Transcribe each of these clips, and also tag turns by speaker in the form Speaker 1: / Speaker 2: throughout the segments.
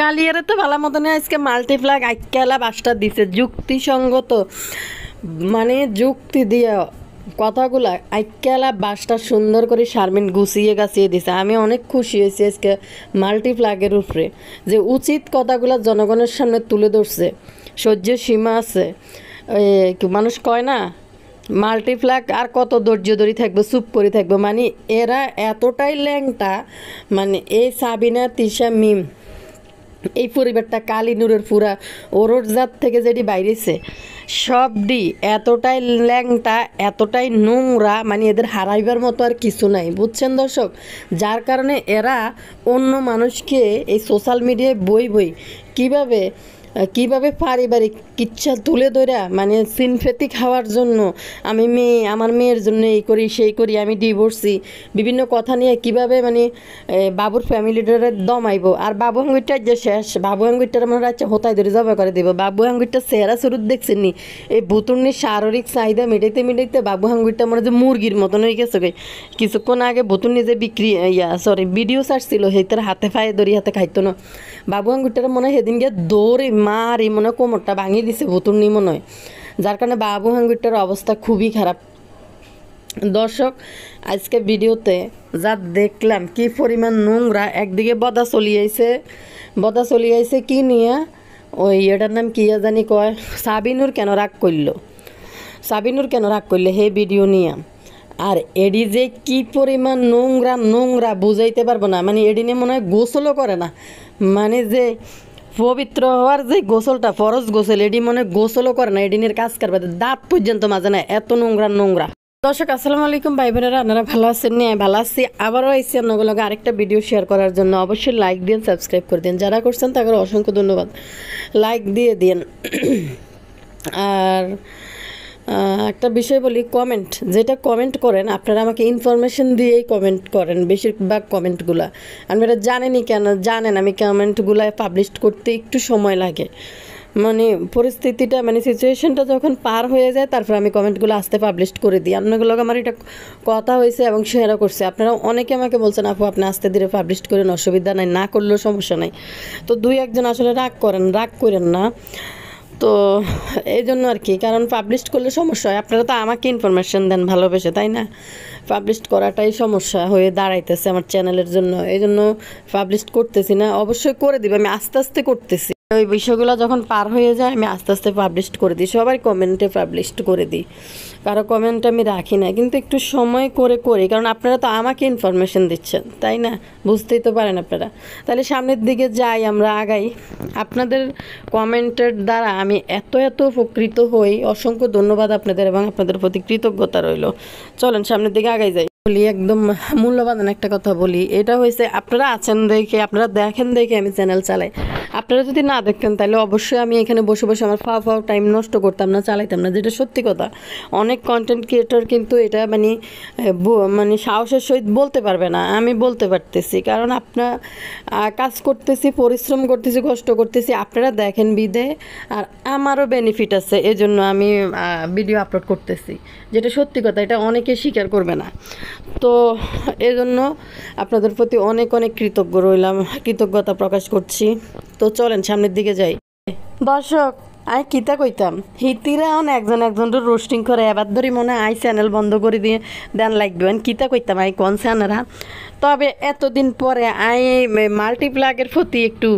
Speaker 1: কালিয়ারে তো ভালো মতনে আজকে মাল্টিপ্লাগ আইকালা বাসটা দিছে যুক্তিসঙ্গত মানে যুক্তি দিয়ে কথাগুলা আইকালা বাসটা সুন্দর করে শারমিন গুছিয়ে গাছিয়ে দিছে আমি অনেক খুশি হয়েছি আজকে মাল্টিপ্লাগের উপরে যে উচিত কথাগুলো জনগণের সামনে তুলে ধরছে সহ্যের সীমা আছে মানুষ কয় না মাল্টিপ্লাক আর কত ধৈর্য ধরি থাকবে চুপ করে থাকবে মানে এরা এতটাই ল্যাংটা মানে এই সাবিনা তিশা মিম এই পরিবারটা কালী নূরের পুরা ওরোর জাত থেকে যেটি বাইরেছে সব ডি এতটাই ল্যাংটা এতটাই নোংরা মানে এদের হারাইবার মতো আর কিছু নাই বুঝছেন দর্শক যার কারণে এরা অন্য মানুষকে এই সোশ্যাল মিডিয়ায় বই বই কিভাবে কিভাবে পারিবারিক কিচ্ছা তুলে ধরা মানে সিনথেটিক হওয়ার জন্য আমি মেয়ে আমার মেয়ের জন্য এই করি সেই করি আমি ডিভোর্সি বিভিন্ন কথা নিয়ে কিভাবে মানে বাবুর ফ্যামিলিটারে দমাইব আর বাবু আঙ্গুরটার যে শেষ বাবু আঙ্গুরটার মনে হচ্ছে হোতায় ধরে জবা করে দেবো বাবু আঙ্গুরটা চেহারা সুরুত দেখছেন নি এই ভুতুর্নির শারীরিক চাহিদা মেটাইতে মেটাইতে বাবু আঙ্গুরটা মনে হচ্ছে মুরগির মতন হয়ে গেছে কিছুক্ষণ আগে ভুতুর্নি যে বিক্রি ইয়া সরি ভিডিও সারছিল সেইটার সেই তার হাতে পায়ে ধরি হাতে খাইতো না বাবু আঙ্গুরটার মনে হয় সেদিন গিয়ে দৌড়ে মা আর এই মনে কোমরটা ভাঙিয়ে দিছে ভুতুর নি মনে হয় যার কারণে বাবু হাঙ্গুরটার অবস্থা খুবই খারাপ দর্শক আজকে ভিডিওতে যা দেখলাম কি পরিমাণ নোংরা একদিকে বদা চলিয়েছে বদা চলিয়েছে কি নিয়ে ওই এটার নাম কি জানি কয় সাবিনুর কেন রাগ করল সাবিনুর কেন রাগ করলে হে ভিডিও নিয়ে আর এডি যে কি পরিমাণ নোংরা নোংরা বুঝাইতে পারবো না মানে এডি নিয়ে মনে হয় গোসলও করে না মানে যে পবিত্র হওয়ার যে গোসলটা ফরজ গোসল এটি মনে গোসলও করে না এডিনের কাজ করবে দাঁত পর্যন্ত মাজে না এত নোংরা নোংরা দর্শক আসসালামু আলাইকুম ভাই বোনেরা আপনারা ভালো আছেন নিয়ে ভালো আছি আবারও আইসি লগে আরেকটা ভিডিও শেয়ার করার জন্য অবশ্যই লাইক দিন সাবস্ক্রাইব করে দিন যারা করছেন তাদের অসংখ্য ধন্যবাদ লাইক দিয়ে দিন আর একটা বিষয় বলি কমেন্ট যেটা কমেন্ট করেন আপনারা আমাকে ইনফরমেশন দিয়েই কমেন্ট করেন বেশিরভাগ কমেন্টগুলো এটা জানেনই কেন জানেন আমি কমেন্টগুলো পাবলিশ করতে একটু সময় লাগে মানে পরিস্থিতিটা মানে সিচুয়েশনটা যখন পার হয়ে যায় তারপর আমি কমেন্টগুলো আসতে পাবলিশ করে দিই আপনাগুলো আমার এটা কথা হয়েছে এবং সেরা করছে আপনারা অনেকে আমাকে বলছেন আপু আপনি আসতে ধীরে পাবলিশ করেন অসুবিধা নাই না করলেও সমস্যা নাই তো দুই একজন আসলে রাগ করেন রাগ করেন না তো এই জন্য আর কি কারণ পাবলিশ করলে সমস্যা হয় আপনারা তো আমাকে ইনফরমেশান দেন ভালোবেসে তাই না পাবলিশ করাটাই সমস্যা হয়ে দাঁড়াইতেছে আমার চ্যানেলের জন্য এই জন্য পাবলিশ করতেছি না অবশ্যই করে দিবে আমি আস্তে আস্তে করতেছি ওই বিষয়গুলো যখন পার হয়ে যায় আমি আস্তে আস্তে পাবলিশ করে দিই সবাই কমেন্টে পাবলিশ করে দিই কারো কমেন্ট আমি রাখি না কিন্তু একটু সময় করে করি কারণ আপনারা তো আমাকে ইনফরমেশন দিচ্ছেন তাই না বুঝতেই তো পারেন আপনারা তাহলে সামনের দিকে যাই আমরা আগাই আপনাদের কমেন্টের দ্বারা আমি এত এত উপকৃত হই অসংখ্য ধন্যবাদ আপনাদের এবং আপনাদের প্রতি কৃতজ্ঞতা রইল চলেন সামনের দিকে আগাই যাই বলি একদম মূল্যবান একটা কথা বলি এটা হয়েছে আপনারা আছেন দেখে আপনারা দেখেন দেখে আমি চ্যানেল চালাই আপনারা যদি না দেখতেন তাহলে অবশ্যই আমি এখানে বসে বসে আমার ফা ফাও টাইম নষ্ট করতাম না চালাইতাম না যেটা সত্যি কথা অনেক কন্টেন্ট ক্রিয়েটর কিন্তু এটা মানে মানে সাহসের সহিত বলতে পারবে না আমি বলতে পারতেছি কারণ আপনার কাজ করতেছি পরিশ্রম করতেছি কষ্ট করতেছি আপনারা দেখেন বিদে আর আমারও বেনিফিট আছে এজন্য আমি ভিডিও আপলোড করতেছি যেটা সত্যি কথা এটা অনেকে স্বীকার করবে না তো এজন্য আপনাদের প্রতি অনেক অনেক কৃতজ্ঞ রইলাম কৃতজ্ঞতা প্রকাশ করছি তো চলেন সামনের দিকে যাই দর্শক আমি কিতা কইতাম হিতিরা অন একজন একজনের রোস্টিং করে এবার ধরি মনে আই চ্যানেল বন্ধ করে দিয়ে দেন লাগবেন কিতা কইতাম আই কন চ্যানেরা তবে এতদিন পরে আই মাল্টিপ্লাগের প্রতি একটু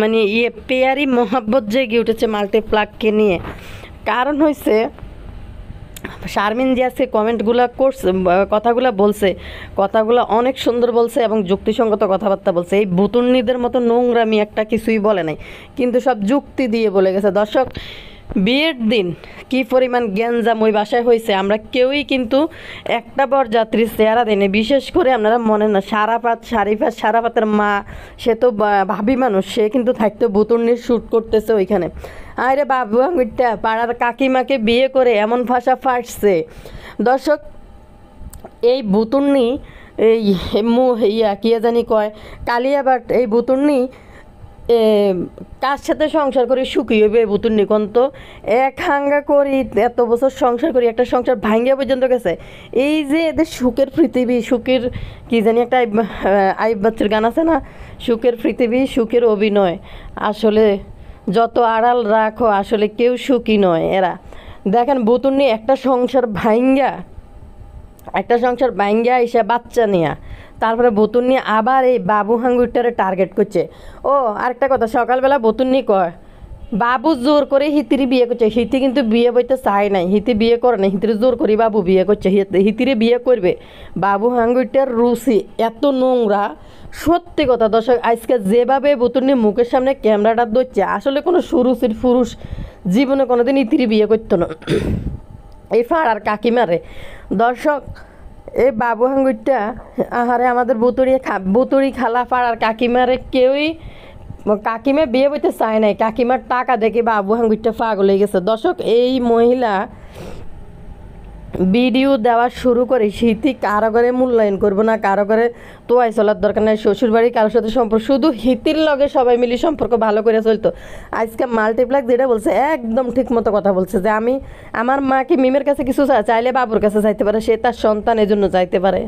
Speaker 1: মানে ইয়ে পেয়ারি মোহাব্বত জেগে উঠেছে মাল্টিপ্লাগকে নিয়ে কারণ হয়েছে শারমিন যে আজকে কমেন্টগুলো কোর্স কথাগুলো বলছে কথাগুলো অনেক সুন্দর বলছে এবং যুক্তিসঙ্গত কথাবার্তা বলছে এই বুতুন্নিদের মতো নোংরামি একটা কিছুই বলে নাই কিন্তু সব যুক্তি দিয়ে বলে গেছে দর্শক বিয়ের দিন কি পরিমাণ গ্যাঞ্জাম ওই বাসায় হয়েছে আমরা কেউই কিন্তু একটা বর যাত্রীর চেহারা দেয়নি বিশেষ করে আপনারা মনে না সারাপাত সারিফাত সারাপাতের মা সে তো ভাবি মানুষ সে কিন্তু থাকতে বুতুর নিয়ে শ্যুট করতেছে ওইখানে আরে বাবু আঙুরটা পাড়ার কাকিমাকে বিয়ে করে এমন ভাষা ফাটছে দর্শক এই বুতুর্নি এই ইয়া কি জানি কয় কালিয়াবাট এই বুতুর্নি কার সাথে সংসার করি সুখী হইবে বুতুন নিকন্ত এক হাঙ্গা করি এত বছর সংসার করি একটা সংসার ভাঙ্গিয়া পর্যন্ত গেছে এই যে এদের সুখের পৃথিবী সুখের কি জানি একটা আইব বাচ্চার গান আছে না সুখের পৃথিবী সুখের অভিনয় আসলে যত আড়াল রাখো আসলে কেউ সুখী নয় এরা দেখেন বুতুন নিয়ে একটা সংসার ভাঙ্গা একটা সংসার ভাঙ্গা এসে বাচ্চা নেয়া তারপরে বতুন নিয়ে আবার এই বাবু হাঙ্গুরটারে টার্গেট করছে ও আরেকটা কথা সকালবেলা বতুন নিয়ে কয় বাবু জোর করে হিতির বিয়ে করছে হিতি কিন্তু বিয়ে বইতে চায় নাই হিতি বিয়ে করে না হিতির জোর করি বাবু বিয়ে করছে হিতিরে বিয়ে করবে বাবু হাঙ্গুরটার রুচি এত নোংরা সত্যি কথা দর্শক আজকে যেভাবে বতুননি মুখের সামনে ক্যামেরাটা ধরছে আসলে কোনো সুরুচির পুরুষ জীবনে কোনোদিন হিতিরি বিয়ে করতো না এই ফাড়ার কাকিমারে দর্শক এই বাবু হাঙ্গুরটা আহারে আমাদের বুতুড়ি বুতুড়ি খালা পাড়ার কাকিমারে কেউই কাকিমা বিয়ে বইতে চায় নাই কাকিমার টাকা দেখে বাবু হাঙ্গুরটা পাগল হয়ে গেছে দর্শক এই মহিলা ভিডিও দেওয়া শুরু করে হিতি কারো করে মূল্যায়ন করবো না কারো করে তোয়াই চলার দরকার নাই শ্বশুরবাড়ি কারোর সাথে সম্পর্ক শুধু হিতির লগে সবাই মিলে সম্পর্ক ভালো করে চলতো আজকে মাল্টিপ্লাক যেটা বলছে একদম ঠিক মতো কথা বলছে যে আমি আমার মাকে মিমের কাছে কিছু চাইলে বাবুর কাছে চাইতে পারে সে তার সন্তান এজন্য চাইতে পারে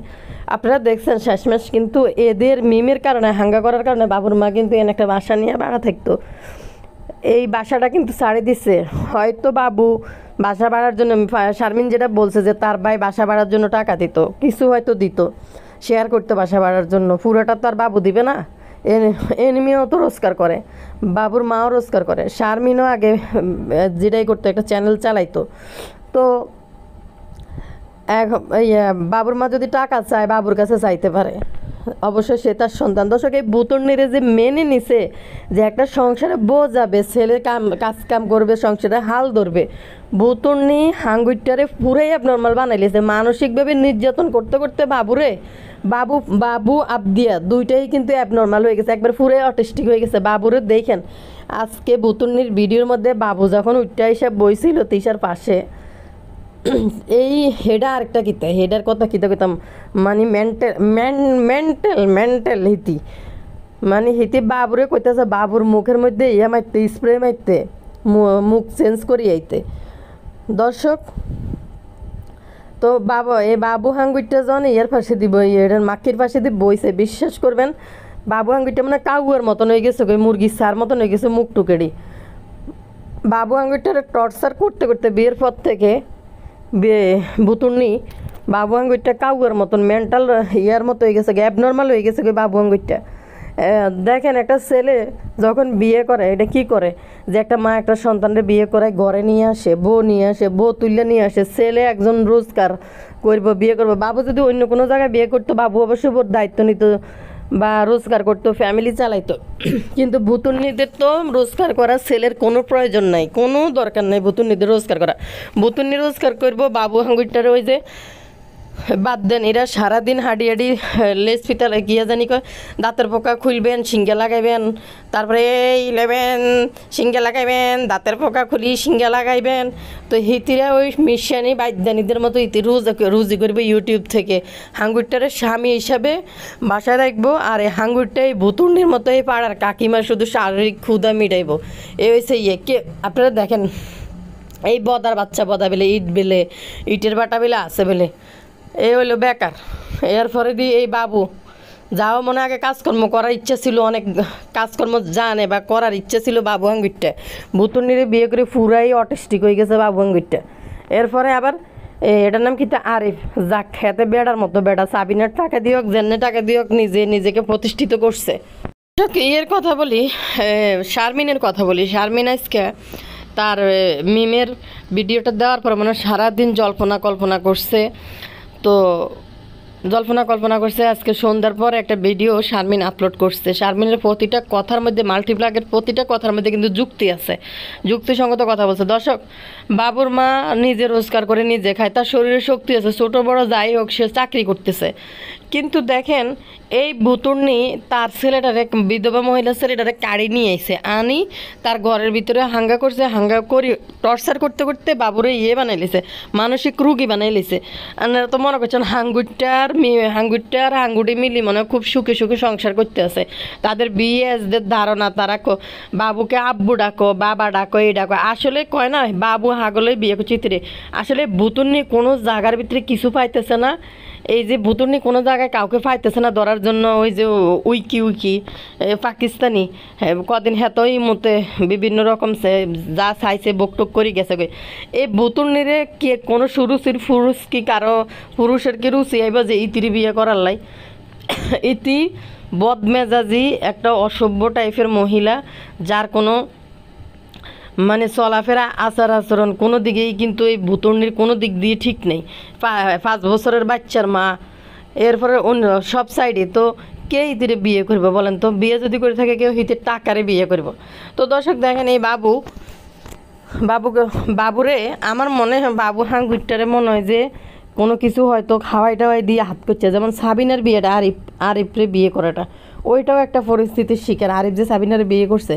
Speaker 1: আপনারা দেখছেন শেষমেশ কিন্তু এদের মিমের কারণে হাঙ্গা করার কারণে বাবুর মা কিন্তু এনে একটা বাসা নিয়ে বাড়া থাকতো এই বাসাটা কিন্তু ছাড়ে দিছে হয়তো বাবু বাসা ভাড়ার জন্য শারমিন যেটা বলছে যে তার ভাই বাসা ভাড়ার জন্য টাকা দিত কিছু হয়তো দিত শেয়ার করতো বাসা ভাড়ার জন্য পুরোটা তো আর বাবু দিবে না এনিমিও তো রোজগার করে বাবুর মাও রোজগার করে শারমিনও আগে যেটাই করতো একটা চ্যানেল চালাইতো তো এক বাবুর মা যদি টাকা চায় বাবুর কাছে চাইতে পারে অবশ্যই সে তার সন্তান দর্শক এই নেড়ে যে মেনে নিছে যে একটা সংসারে বোঝাবে ছেলে কাম কাজ কাম করবে সংসারে হাল ধরবে ভূতুর্নি হাঙ্গুইটারে পুরাই আপনার মাল বানাইলেছে মানসিকভাবে নির্যাতন করতে করতে বাবুরে বাবু বাবু আবদিয়া দুইটাই কিন্তু অ্যাবনর্মাল হয়ে গেছে একবার পুরে অটিস্টিক হয়ে গেছে বাবুরে দেখেন আজকে বুতুর্নির ভিডিওর মধ্যে বাবু যখন উইটা হিসাব বইছিল তিসার পাশে এই হেডা আরেকটা কিতা হেডার কথা কিতা কিতাম মানে মেন্টাল মেন্টাল মেন্টাল হিতি মানে হিতি বাবুরে কইতেছে বাবুর মুখের মধ্যে ইয়া মারতে স্প্রে মারতে মুখ চেঞ্জ করি আইতে দর্শক তো বাবু এ বাবু হাঙ্গুইটা জন ইয়ার পাশে দিব এটার মাকির পাশে দিয়ে বইছে বিশ্বাস করবেন বাবু হাঙ্গুইটা মানে কাউয়ার মতন হয়ে গেছে মুরগির সার মতন হয়ে গেছে মুখ টুকেড়ি বাবু আঙ্গুরটার টর্চার করতে করতে বিয়ের পর থেকে বুতুর্নি বাবু আঙ্গুরটা কাউয়ার মতন মেন্টাল ইয়ার মতো হয়ে গেছে অ্যাবনর্মাল হয়ে গেছে বাবু আঙ্গুরটা দেখেন একটা ছেলে যখন বিয়ে করে এটা কি করে যে একটা মা একটা সন্তানকে বিয়ে করে ঘরে নিয়ে আসে বউ নিয়ে আসে বউ তুলে নিয়ে আসে ছেলে একজন রোজগার করবো বিয়ে করবো বাবু যদি অন্য কোনো জায়গায় বিয়ে করতো বাবু অবশ্যই ওর দায়িত্ব নিত বা রোজগার করতো ফ্যামিলি চালাইতো কিন্তু বুতুন্নিদের তো রোজগার করা ছেলের কোনো প্রয়োজন নাই কোনো দরকার নাই বুতুন্নিদের রোজগার করা বুতুন্নি রোজগার করবো বাবু হাঙ্গুরটার ওই যে বাদ দেন এরা সারাদিন হাঁড়ি হাঁড়ি লেজ ফিতালে গিয়া জানি কয় দাঁতের পোকা খুলবেন সিঙ্গে লাগাইবেন তারপরে এই লেবেন সিঙ্গে লাগাইবেন দাঁতের পোকা খুলি সিঙ্গে লাগাইবেন তো হিতিরা ওই মিশানি বাইদানিদের মতো ইতি রুজ রুজি করবে ইউটিউব থেকে হাঙ্গুরটারে স্বামী হিসাবে বাসায় রাখবো আর এই হাঙ্গুরটা এই বুতুন্ডির মতো এই পাড়ার কাকিমা শুধু শারীরিক ক্ষুদা মিটাইবো এই হয়েছে ইয়ে কে আপনারা দেখেন এই বদার বাচ্চা বদা বেলে ইট বেলে ইটের বাটা বেলে আছে বেলে এই হইল বেকার এরপরে দিয়ে এই বাবু যাও মনে আগে কাজকর্ম করার ইচ্ছা ছিল অনেক কাজকর্ম জানে বা করার ইচ্ছা ছিল বাবু আঙ্গুরটা ভুতুনিরে বিয়ে করে পুরাই অটিস্টিক হয়ে গেছে বাবু আঙ্গুরটা এরপরে আবার এটার নাম কিন্তু আরিফ যা খেতে বেড়ার মতো বেড়া সাবিনের টাকা দিয়ক জেনে টাকা দিয়ক নিজে নিজেকে প্রতিষ্ঠিত করছে ইয়ের কথা বলি শারমিনের কথা বলি শারমিন আজকে তার মিমের ভিডিওটা দেওয়ার পর মানে সারাদিন জল্পনা কল্পনা করছে তো জল্পনা কল্পনা করছে আজকে সন্ধ্যার পর একটা ভিডিও শারমিন আপলোড করছে শারমিনের প্রতিটা কথার মধ্যে মাল্টিপ্লাগের প্রতিটা কথার মধ্যে কিন্তু যুক্তি আছে যুক্তিসঙ্গত কথা বলছে দর্শক বাবুর মা নিজে রোজগার করে নিজে খায় তার শরীরে শক্তি আছে ছোটো বড় যাই হোক সে চাকরি করতেছে কিন্তু দেখেন এই বুতুর্নি তার ছেলেটারে বিধবা মহিলা ছেলেটারে কাড়ি নিয়ে এসে আনি তার ঘরের ভিতরে হাঙ্গা করছে হাঙ্গা করি টর্চার করতে করতে বাবুরে ইয়ে বানাই লিছে মানসিক রুগী বানাই লিছে আপনারা তো মনে করছেন হাঙ্গুরটার হাঙ্গুরটার হাঙ্গুটি মিলি মনে খুব সুখে সুখে সংসার করতে আছে তাদের বিএসদের ধারণা তারা বাবুকে আব্বু ডাকো বাবা ডাকো এই ডাকো আসলে কয় না বাবু হাগলে বিয়ে করছে আসলে বুতুর্নি কোনো জায়গার ভিতরে কিছু পাইতেছে না এই যে ভুতুর্নি কোনো জায়গায় কাউকে পাইতেছে না ধরার জন্য ওই যে উইকি উইকি পাকিস্তানি কদিন হেতই মতে বিভিন্ন রকম সে যা চাইছে বকটুক করে গেছে এই ভুতুর্নিরে কে কোনো সুরুচির পুরুষ কি কারো পুরুষের কি রুচি আইব যে ইতির বিয়ে করার লাই ইতি বদমেজাজি একটা অসভ্য টাইপের মহিলা যার কোনো মানে চলাফেরা আচার আচরণ কোনো দিকেই কিন্তু এই ভূতর্ণীর কোনো দিক দিয়ে ঠিক নেই পাঁচ বছরের বাচ্চার মা এরপরে অন্য সব সাইডে তো কে হিতে বিয়ে করবে বলেন তো বিয়ে যদি করে থাকে কেউ হিতে টাকারে বিয়ে করব তো দর্শক দেখেন এই বাবু বাবুকে বাবুরে আমার মনে হয় বাবু হাঙ্গুরটারে মনে হয় যে কোনো কিছু হয়তো খাওয়াই টাওয়াই দিয়ে হাত করছে যেমন সাবিনার বিয়েটা আরিফ আরিফরে বিয়ে করাটা ওইটাও একটা পরিস্থিতির শিকার আরিফ যে সাবিনার বিয়ে করছে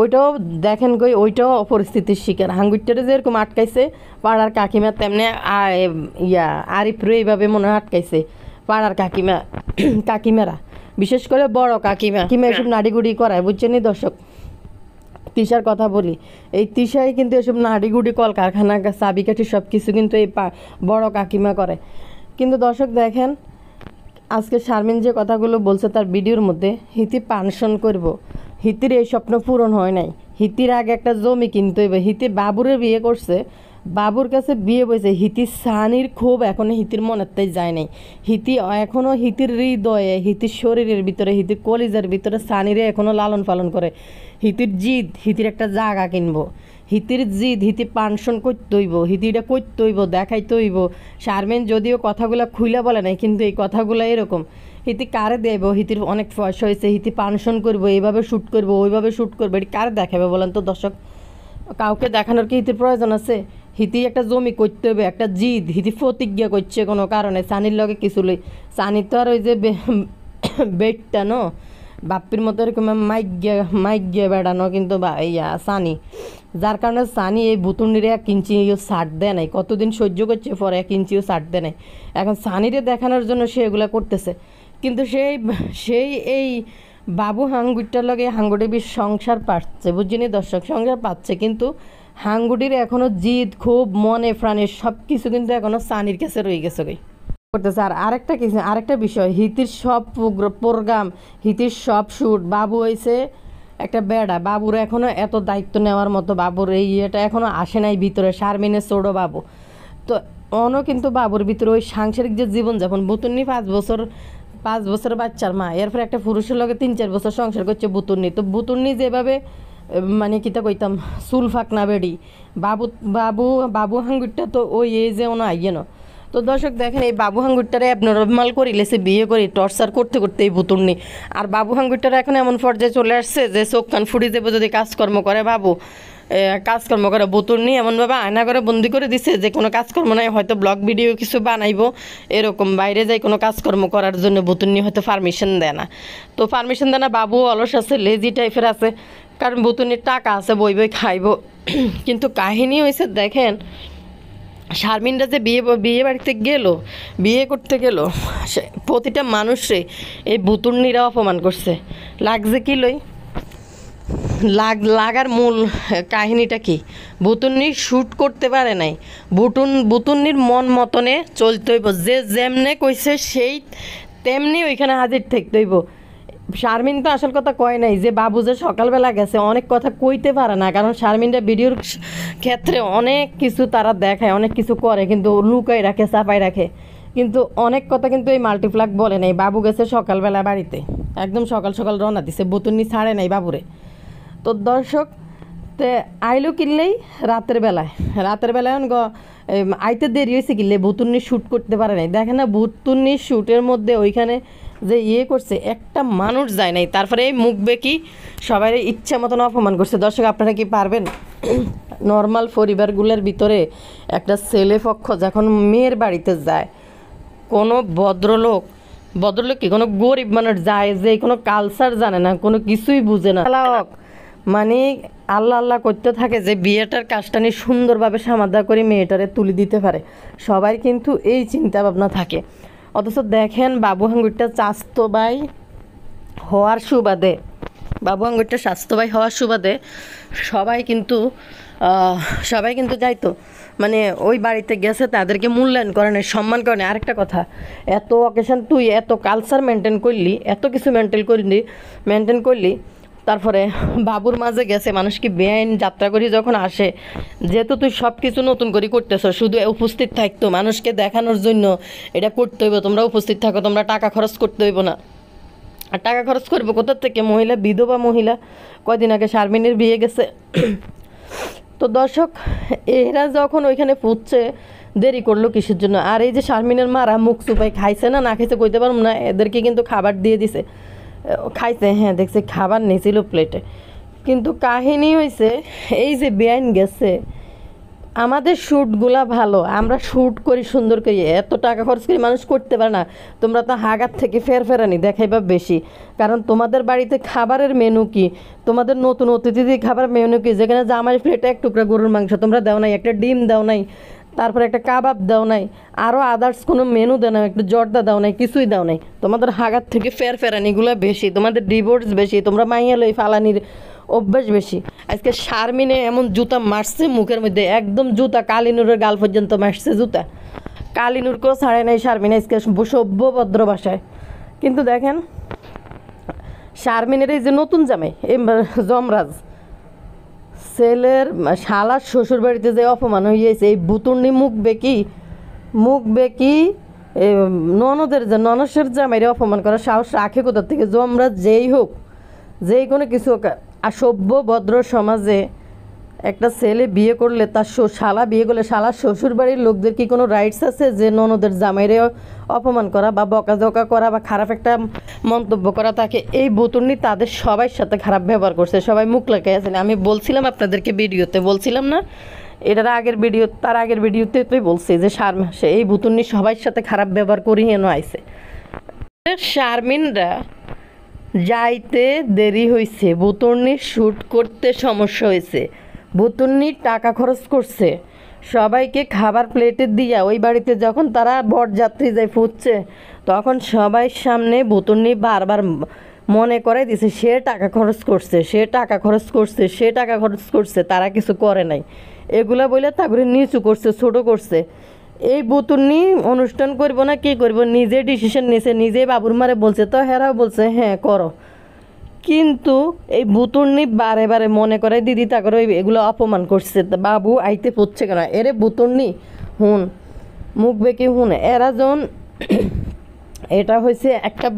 Speaker 1: ওইটাও দেখেন গই ওইটাও অপরিস্থিতির শিকার হাঙ্গুরটারে যেরকম আটকাইছে পাড়ার কাকিমা তেমনি ইয়া আরিফরে এইভাবে মনে হয় আটকাইছে পাড়ার কাকিমা কাকিমারা বিশেষ করে বড় কাকিমা কিমা এসব নাড়িগুড়ি করায় বুঝছেনি দর্শক তিসার কথা বলি এই তিসাই কিন্তু এসব নাড়িগুড়ি কলকারখানা চাবিকাঠি সব কিছু কিন্তু এই বড় কাকিমা করে কিন্তু দর্শক দেখেন আজকে শারমিন যে কথাগুলো বলছে তার ভিডিওর মধ্যে হিতি পানশন করব হিতির এই স্বপ্ন পূরণ হয় নাই হিতির আগে একটা জমি কিনতে হইবে হিতি বাবুরে বিয়ে করছে বাবুর কাছে বিয়ে বইছে হিতি সানির খুব এখনও হিতির মনেরতেই যায় নাই হিতি এখনও হিতির হৃদয়ে হিতির শরীরের ভিতরে হিতির কলিজার ভিতরে সানিরে এখনও লালন পালন করে হিতির জিদ হিতির একটা জাগা কিনবো হিতির জিদ হিতি পানশন করতেইব হইব করতেইব দেখাইতেইব শারমেন যদিও কথাগুলো খুইলা বলে নাই কিন্তু এই কথাগুলো এরকম হিতি কারে দেব হিতির অনেক পয়সা হয়েছে হিতি পানশন করবো এইভাবে শ্যুট করবো ওইভাবে শ্যুট করবো এটি কারে দেখাবে বলেন তো দর্শক কাউকে দেখানোর কি হিতির প্রয়োজন আছে হিতি একটা জমি করতে হবে একটা জিদ হিতি প্রতিজ্ঞা করছে কোনো কারণে সানির লগে কিছু লই সানি তো আর ওই যে বেডটা ন বাপ্পির মতো এরকম মাইক গিয়ে বেড়ানো কিন্তু ইয়া সানি যার কারণে সানি এই বুতুন্ডিরে এক ইঞ্চিও সার দেয় নাই কতদিন সহ্য করছে পরে এক ইঞ্চিও সার দেয় নাই এখন সানিরে দেখানোর জন্য সে এগুলো করতেছে কিন্তু সেই সেই এই বাবু হাঙ্গুরটার লগে হাঙ্গুডিবির সংসার পাচ্ছে বুঝিনি দর্শক সংসার পাচ্ছে কিন্তু হাঙ্গুডির এখনও জিদ খুব মনে প্রাণে সব কিছু কিন্তু এখনও সানির কাছে রয়ে গেছে গে করতেছে আর আরেকটা কিছু আরেকটা বিষয় হিতির সব প্রোগ্রাম হিতির সব শ্যুট বাবু হয়েছে একটা বেড়া বাবুর এখনও এত দায়িত্ব নেওয়ার মতো বাবুর এই ইয়েটা এখনও আসে নাই ভিতরে শারমিনে চোড়ো বাবু তো অনও কিন্তু বাবুর ভিতরে ওই সাংসারিক যে জীবনযাপন বুতুন্নি পাঁচ বছর পাঁচ বছর বাচ্চার মা এরপরে একটা পুরুষের লগে তিন চার বছর সংসার করছে বুতুর্নি তো বুতুর্নি যেভাবে মানে কিতা কইতাম চুল ফাঁক না বেড়ি বাবু বাবু বাবু হাঙ্গুরটা তো ওই এই যে ওনা আইয়ে না তো দর্শক দেখেন এই বাবু হাঙ্গুরটারে অ্যাবনরমাল করি লেসে বিয়ে করি টর্চার করতে করতে এই বুতুর্নি আর বাবু হাঙ্গুরটারা এখন এমন পর্যায়ে চলে আসছে যে চোখ কান ফুটি দেবো যদি কাজকর্ম করে বাবু কাজকর্ম করে বুতুর নিয়ে এমনভাবে আয়না করে বন্দি করে দিছে যে কোনো কাজকর্ম নাই হয়তো ব্লগ ভিডিও কিছু বানাইব এরকম বাইরে যাই কোনো কাজকর্ম করার জন্য বুতুর নিয়ে হয়তো পারমিশন দেয় না তো পারমিশন দেয় না বাবু অলস আছে লেজি টাইপের আছে কারণ বুতুনির টাকা আছে বই বই খাইব কিন্তু কাহিনী হয়েছে দেখেন শারমিনরা যে বিয়ে বিয়ে বাড়িতে গেল বিয়ে করতে গেল প্রতিটা মানুষে এই বুতুর্নিরা অপমান করছে লাগছে কি লই লাগ লাগার মূল কাহিনীটা কি বুতুননি শ্যুট করতে পারে নাই বুটুন বুতুন্নির মন মতনে চলতে হইব যে যেমনে কইছে সেই তেমনি ওইখানে হাজির থাকতে হইব শারমিন তো আসল কথা কয় নাই যে বাবু যে সকালবেলা গেছে অনেক কথা কইতে পারে না কারণ শারমিনটা ভিডিওর ক্ষেত্রে অনেক কিছু তারা দেখায় অনেক কিছু করে কিন্তু লুকাই রাখে চাপাই রাখে কিন্তু অনেক কথা কিন্তু এই মাল্টিপ্লাক বলে নাই বাবু গেছে সকালবেলা বাড়িতে একদম সকাল সকাল রওনা দিছে বুতুন্নি ছাড়ে নাই বাবুরে তো দর্শক তে আইলো কিনলেই রাতের বেলায় রাতের বেলায় গ আইতে দেরি হয়েছে কিনলে ভুতুন্নি শ্যুট করতে পারে নাই দেখেন না ভুতুন্নি শ্যুটের মধ্যে ওইখানে যে ইয়ে করছে একটা মানুষ যায় নাই তারপরে এই মুখ বেঁকি সবাই ইচ্ছা মতন অপমান করছে দর্শক আপনারা কি পারবেন নর্মাল পরিবারগুলোর ভিতরে একটা ছেলে পক্ষ যখন মেয়ের বাড়িতে যায় কোনো ভদ্রলোক ভদ্রলোক কি কোনো গরিব মানুষ যায় যে কোনো কালচার জানে না কোনো কিছুই বুঝে না মানে আল্লাহ আল্লাহ করতে থাকে যে বিয়েটার কাজটা নিয়ে সুন্দরভাবে সামাদা করে মেয়েটারে তুলে দিতে পারে সবাই কিন্তু এই চিন্তা ভাবনা থাকে অথচ দেখেন বাবু হাঙ্গুরটা চাস্তবাই হওয়ার সুবাদে বাবু আঙ্গুরটা স্বাস্থ্যবাই হওয়ার সুবাদে সবাই কিন্তু সবাই কিন্তু যাইতো মানে ওই বাড়িতে গেছে তাদেরকে মূল্যায়ন করে নেয় সম্মান করে না আরেকটা কথা এত অকেশন তুই এত কালচার মেনটেন করলি এত কিছু মেনটেন করলি মেনটেন করলি তারপরে বাবুর মাঝে গেছে মানুষ কি বেআইন যাত্রা করি যখন আসে যেহেতু তুই সব কিছু নতুন করে করতেছ শুধু উপস্থিত থাকতো মানুষকে দেখানোর জন্য এটা করতে হইব তোমরা উপস্থিত থাকো তোমরা টাকা খরচ করতে হইব না আর টাকা খরচ করবো কোথার থেকে মহিলা বিধবা মহিলা কয়দিন আগে শারমিনের বিয়ে গেছে তো দর্শক এরা যখন ওইখানে পুচ্ছে দেরি করলো কিসের জন্য আর এই যে শারমিনের মারা মুখ চুপাই খাইছে না না খাইছে কইতে পারব না এদেরকে কিন্তু খাবার দিয়ে দিছে খাইছে হ্যাঁ দেখছে খাবার নিয়েছিল প্লেটে কিন্তু কাহিনী হয়েছে এই যে বেআইন গেছে আমাদের শ্যুটগুলা ভালো আমরা শ্যুট করি সুন্দর করি এত টাকা খরচ করি মানুষ করতে পারে না তোমরা তো হাগার থেকে ফের ফেরানি দেখাইবা বেশি কারণ তোমাদের বাড়িতে খাবারের মেনু কি তোমাদের নতুন অতিথিদের খাবার মেনু কি যেখানে জামাই প্লেটে এক টুকরা গরুর মাংস তোমরা দেও নাই একটা ডিম দেও নাই তারপর একটা কাবাব দাও নাই আরও আদার্স কোনো মেনু দাও নাই একটু জর্দা দাও নাই কিছুই দাও নাই তোমাদের হাগার থেকে ফের ফেরানিগুলো বেশি তোমাদের ডিভোর্স বেশি তোমরা মাইয়া লই ফালানির অভ্যাস বেশি আজকে শারমিনে এমন জুতা মারছে মুখের মধ্যে একদম জুতা কালিনুরের গাল পর্যন্ত মারছে জুতা কালিনুরকেও ছাড়ে নাই শারমিনে আজকে সভ্য ভদ্র ভাষায় কিন্তু দেখেন শারমিনের এই যে নতুন জামে জমরাজ ছেলের শালার শ্বশুর বাড়িতে যে অপমান হয়ে গেছে এই বুতুর্নি মুখ বেকি মুখ বেকি ননদের যে ননসের আমার অপমান করার সাহস রাখে কোথার থেকে জমরা যেই হোক যেই কোনো কিছু আর সভ্য ভদ্র সমাজে একটা ছেলে বিয়ে করলে তার শালা বিয়ে করলে শালা শ্বশুর বাড়ির লোকদের কি কোনো রাইটস আছে যে ননদের জামাইরে অপমান করা বা বকাঝকা করা বা খারাপ একটা মন্তব্য করা তাকে এই বোতর্নি তাদের সবাই সাথে খারাপ ব্যবহার করছে সবাই মুখ লাগাই আছে আমি বলছিলাম আপনাদেরকে ভিডিওতে বলছিলাম না এটার আগের ভিডিও তার আগের ভিডিওতে তোই বলছি যে সার মাসে এই বুতুর্নি সবার সাথে খারাপ ব্যবহার করি এনে আইসে শারমিনরা যাইতে দেরি হয়েছে বুতুর্নি শ্যুট করতে সমস্যা হয়েছে ভুতুন্নি টাকা খরচ করছে সবাইকে খাবার প্লেটে দিয়া ওই বাড়িতে যখন তারা বরযাত্রী যায় ফুটছে তখন সবাই সামনে ভুতুন্নি বারবার মনে করে দিছে সে টাকা খরচ করছে সে টাকা খরচ করছে সে টাকা খরচ করছে তারা কিছু করে নাই এগুলা বলে তারপরে নিচু করছে ছোট করছে এই বুতুন্নি অনুষ্ঠান করব না কি করব নিজে ডিসিশন নিছে নিজে বাবুর মারে বলছে তো হেরাও বলছে হ্যাঁ করো কিন্তু এই বুতুর্নি বারে বারে মনে করে দিদি তা করে এগুলো অপমান করছে বাবু আইতে পড়ছে কেন এরে বুতুর্নি হুন মুখ বেঁকে হুন এরা যখন এটা হয়েছে একটা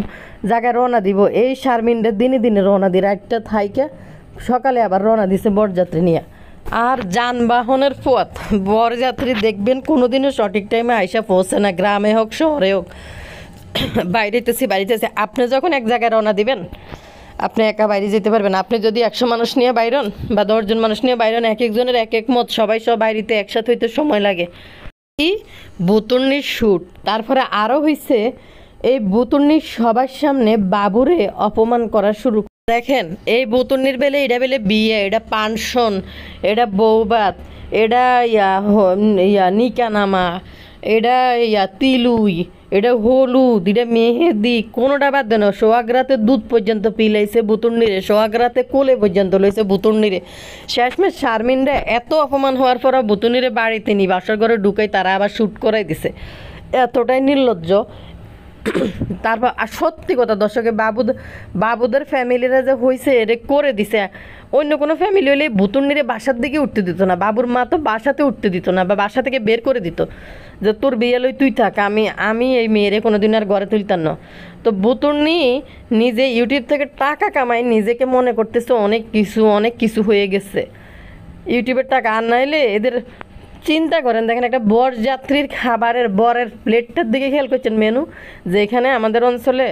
Speaker 1: জায়গায় রওনা দিব এই শারমিনটা দিনে দিনে রওনা দিই একটা থাইকে সকালে আবার রওনা দিছে বরযাত্রী নিয়ে আর যানবাহনের পথ বরযাত্রী দেখবেন কোনো দিনও সঠিক টাইমে আইসা পৌঁছে না গ্রামে হোক শহরে হোক বাইরেতেছি বাড়িতেছি আপনি যখন এক জায়গায় রওনা দিবেন আপনি একা বাইরে যেতে পারবেন আপনি যদি একশো মানুষ নিয়ে বাইরন বা দশজন মানুষ নিয়ে বাইরন এক একজনের এক এক মত সবাই সব বাইরেতে একসাথে হইতে সময় লাগে এই বুতুর্নির শ্যুট তারপরে আরও হয়েছে এই বুতুর্নির সবার সামনে বাবুরে অপমান করা শুরু দেখেন এই বুতুর্নির বেলে এটা বেলে বিয়ে এটা পানশন এটা বৌবাত এটা ইয়া ইয়া নিকানামা এটা ইয়া তিলুই এটা হলুদ এটা মেহেদি কোনোটা বাদ না সোয়াগরাতে দুধ পর্যন্ত পিলাইছে বুতুর্নিরে সোয়াগরাতে কোলে পর্যন্ত লইছে নিরে শেষমেশ শারমিনরা এত অপমান হওয়ার পরও বুতুনিরে বাড়িতে নি বাসর ঘরে ঢুকাই তারা আবার শ্যুট করাই দিছে এতটাই নির্লজ্জ তারপর আর সত্যি কথা দর্শকে বাবু বাবুদের ফ্যামিলিরা যে হয়েছে এটা করে দিছে অন্য কোনো ফ্যামিলি হলে বুতুন্নিরে বাসার দিকে উঠতে দিত না বাবুর মা তো বাসাতে উঠতে দিত না বা বাসা থেকে বের করে দিত যে তোর বিয়ে লই তুই থাক আমি আমি এই মেয়েরে কোনো দিন আর ঘরে তুলতাম না তো বুতুর্নি নিজে ইউটিউব থেকে টাকা কামাই নিজেকে মনে করতেছে অনেক কিছু অনেক কিছু হয়ে গেছে ইউটিউবের টাকা আর নাইলে এদের চিন্তা করেন দেখেন একটা বরযাত্রীর খাবারের বরের প্লেটটার দিকে খেয়াল করছেন মেনু যে এখানে আমাদের অঞ্চলে